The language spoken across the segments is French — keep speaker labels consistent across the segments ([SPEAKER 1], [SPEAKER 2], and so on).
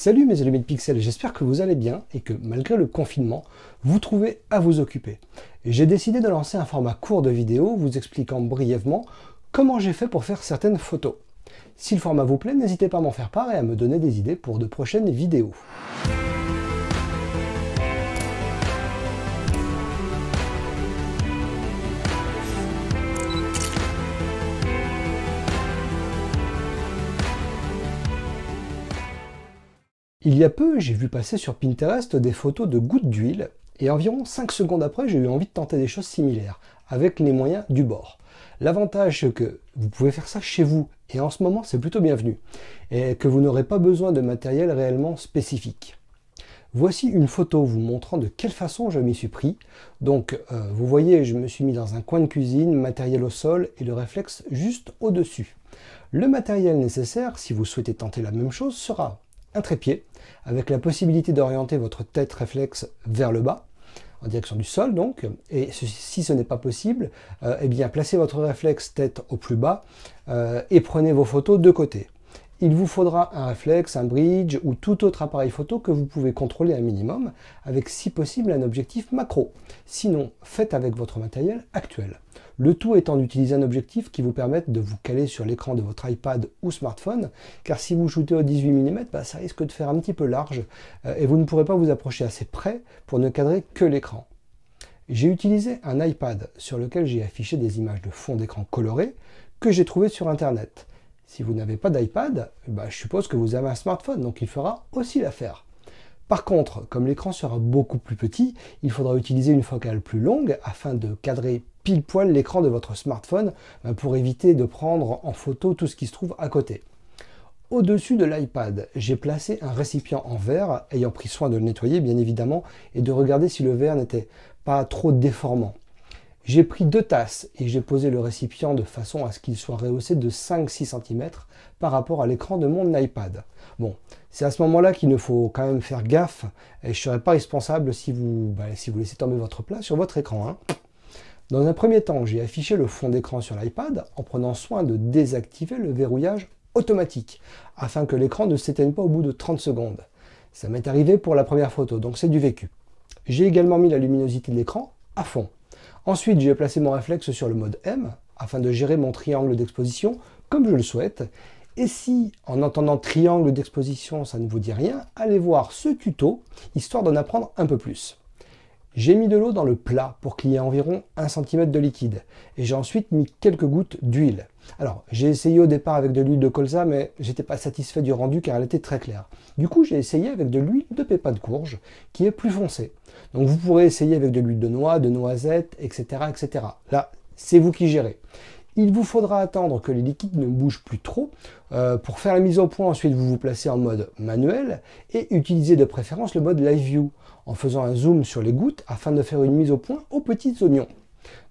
[SPEAKER 1] Salut mes amis de Pixel, j'espère que vous allez bien et que malgré le confinement, vous trouvez à vous occuper. J'ai décidé de lancer un format court de vidéo vous expliquant brièvement comment j'ai fait pour faire certaines photos. Si le format vous plaît, n'hésitez pas à m'en faire part et à me donner des idées pour de prochaines vidéos. Il y a peu, j'ai vu passer sur Pinterest des photos de gouttes d'huile, et environ 5 secondes après, j'ai eu envie de tenter des choses similaires, avec les moyens du bord. L'avantage, c'est que vous pouvez faire ça chez vous, et en ce moment, c'est plutôt bienvenu, et que vous n'aurez pas besoin de matériel réellement spécifique. Voici une photo vous montrant de quelle façon je m'y suis pris. Donc, euh, vous voyez, je me suis mis dans un coin de cuisine, matériel au sol et le réflexe juste au-dessus. Le matériel nécessaire, si vous souhaitez tenter la même chose, sera un trépied, avec la possibilité d'orienter votre tête réflexe vers le bas, en direction du sol donc, et si ce n'est pas possible, euh, eh bien placez votre réflexe tête au plus bas euh, et prenez vos photos de côté il vous faudra un reflex, un bridge ou tout autre appareil photo que vous pouvez contrôler un minimum, avec si possible un objectif macro. Sinon, faites avec votre matériel actuel. Le tout étant d'utiliser un objectif qui vous permette de vous caler sur l'écran de votre iPad ou smartphone, car si vous shootez au 18 mm, bah, ça risque de faire un petit peu large euh, et vous ne pourrez pas vous approcher assez près pour ne cadrer que l'écran. J'ai utilisé un iPad sur lequel j'ai affiché des images de fond d'écran coloré que j'ai trouvées sur internet. Si vous n'avez pas d'iPad, eh ben, je suppose que vous avez un smartphone, donc il fera aussi l'affaire. Par contre, comme l'écran sera beaucoup plus petit, il faudra utiliser une focale plus longue afin de cadrer pile poil l'écran de votre smartphone ben, pour éviter de prendre en photo tout ce qui se trouve à côté. Au-dessus de l'iPad, j'ai placé un récipient en verre, ayant pris soin de le nettoyer bien évidemment, et de regarder si le verre n'était pas trop déformant. J'ai pris deux tasses et j'ai posé le récipient de façon à ce qu'il soit rehaussé de 5-6 cm par rapport à l'écran de mon iPad. Bon, c'est à ce moment-là qu'il ne faut quand même faire gaffe et je ne serai pas responsable bah, si vous, laissez tomber votre plat sur votre écran. Hein. Dans un premier temps, j'ai affiché le fond d'écran sur l'iPad en prenant soin de désactiver le verrouillage automatique afin que l'écran ne s'éteigne pas au bout de 30 secondes. Ça m'est arrivé pour la première photo, donc c'est du vécu. J'ai également mis la luminosité de l'écran à fond. Ensuite, j'ai placé mon réflexe sur le mode M, afin de gérer mon triangle d'exposition comme je le souhaite. Et si, en entendant triangle d'exposition, ça ne vous dit rien, allez voir ce tuto, histoire d'en apprendre un peu plus. J'ai mis de l'eau dans le plat pour qu'il y ait environ 1 cm de liquide et j'ai ensuite mis quelques gouttes d'huile. Alors j'ai essayé au départ avec de l'huile de colza mais j'étais pas satisfait du rendu car elle était très claire. Du coup j'ai essayé avec de l'huile de pépins de courge qui est plus foncée. Donc vous pourrez essayer avec de l'huile de noix, de noisette, etc. etc. Là c'est vous qui gérez. Il vous faudra attendre que les liquides ne bougent plus trop. Euh, pour faire la mise au point, ensuite, vous vous placez en mode manuel et utilisez de préférence le mode Live View en faisant un zoom sur les gouttes afin de faire une mise au point aux petits oignons.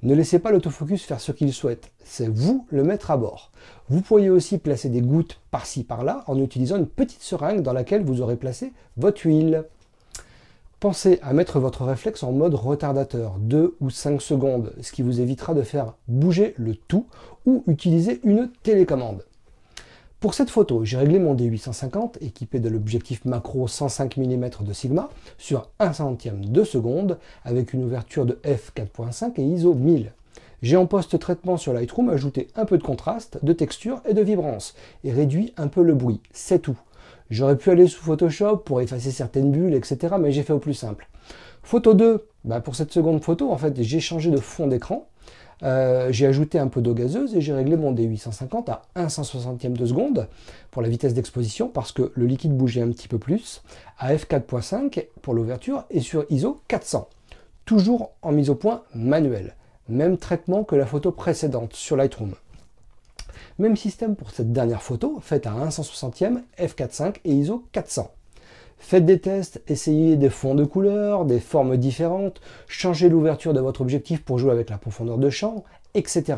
[SPEAKER 1] Ne laissez pas l'autofocus faire ce qu'il souhaite, c'est vous le mettre à bord. Vous pourriez aussi placer des gouttes par-ci par-là en utilisant une petite seringue dans laquelle vous aurez placé votre huile. Pensez à mettre votre réflexe en mode retardateur, 2 ou 5 secondes, ce qui vous évitera de faire bouger le tout ou utiliser une télécommande. Pour cette photo, j'ai réglé mon D850 équipé de l'objectif macro 105 mm de Sigma sur 1 centième de seconde avec une ouverture de f4.5 et ISO 1000. J'ai en post-traitement sur Lightroom ajouté un peu de contraste, de texture et de vibrance et réduit un peu le bruit, c'est tout. J'aurais pu aller sous Photoshop pour effacer certaines bulles, etc. Mais j'ai fait au plus simple. Photo 2, bah pour cette seconde photo, en fait, j'ai changé de fond d'écran. Euh, j'ai ajouté un peu d'eau gazeuse et j'ai réglé mon D850 à 1 160e de seconde pour la vitesse d'exposition parce que le liquide bougeait un petit peu plus à f4.5 pour l'ouverture et sur ISO 400. Toujours en mise au point manuelle. Même traitement que la photo précédente sur Lightroom. Même système pour cette dernière photo, faite à 160e, f4.5 et ISO 400. Faites des tests, essayez des fonds de couleurs, des formes différentes, changez l'ouverture de votre objectif pour jouer avec la profondeur de champ, etc.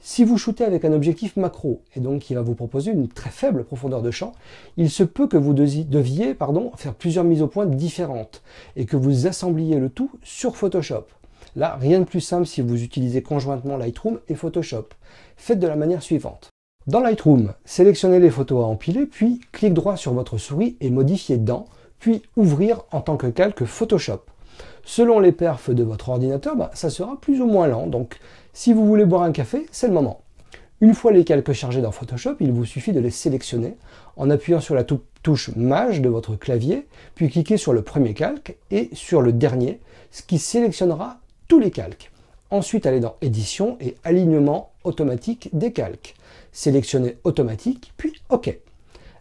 [SPEAKER 1] Si vous shootez avec un objectif macro, et donc qui va vous proposer une très faible profondeur de champ, il se peut que vous deviez pardon, faire plusieurs mises au point différentes, et que vous assembliez le tout sur Photoshop. Là, rien de plus simple si vous utilisez conjointement Lightroom et Photoshop. Faites de la manière suivante. Dans Lightroom, sélectionnez les photos à empiler, puis clique droit sur votre souris et modifiez dans, puis ouvrir en tant que calque Photoshop. Selon les perfs de votre ordinateur, bah, ça sera plus ou moins lent, donc si vous voulez boire un café, c'est le moment. Une fois les calques chargés dans Photoshop, il vous suffit de les sélectionner en appuyant sur la touche Maj de votre clavier, puis cliquez sur le premier calque et sur le dernier, ce qui sélectionnera tous les calques. Ensuite, allez dans Édition et Alignement automatique des calques. Sélectionnez Automatique, puis OK.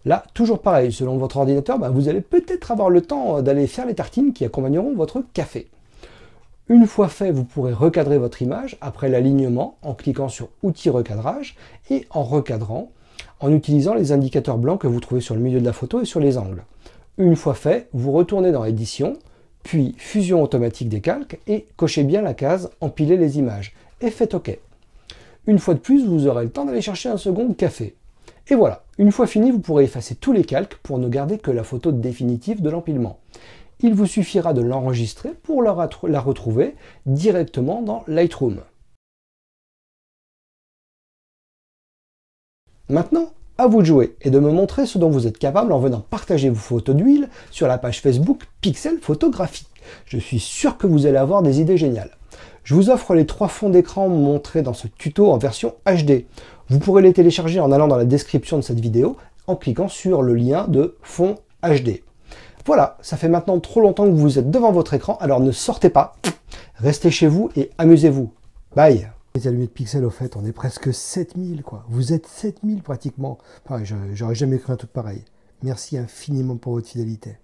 [SPEAKER 1] Là, toujours pareil, selon votre ordinateur, bah, vous allez peut-être avoir le temps euh, d'aller faire les tartines qui accompagneront votre café. Une fois fait, vous pourrez recadrer votre image après l'alignement en cliquant sur Outils recadrage et en recadrant en utilisant les indicateurs blancs que vous trouvez sur le milieu de la photo et sur les angles. Une fois fait, vous retournez dans Édition, puis fusion automatique des calques et cochez bien la case empiler les images et faites OK. Une fois de plus, vous aurez le temps d'aller chercher un second café. Et voilà, une fois fini, vous pourrez effacer tous les calques pour ne garder que la photo définitive de l'empilement. Il vous suffira de l'enregistrer pour la, la retrouver directement dans Lightroom. Maintenant, à vous de jouer et de me montrer ce dont vous êtes capable en venant partager vos photos d'huile sur la page Facebook Pixel Photographie. Je suis sûr que vous allez avoir des idées géniales. Je vous offre les trois fonds d'écran montrés dans ce tuto en version HD. Vous pourrez les télécharger en allant dans la description de cette vidéo en cliquant sur le lien de fond HD. Voilà, ça fait maintenant trop longtemps que vous êtes devant votre écran, alors ne sortez pas, restez chez vous et amusez-vous. Bye les de pixels, au fait, on est presque 7000, quoi. Vous êtes 7000 pratiquement. Pareil, j'aurais jamais cru un truc pareil. Merci infiniment pour votre fidélité.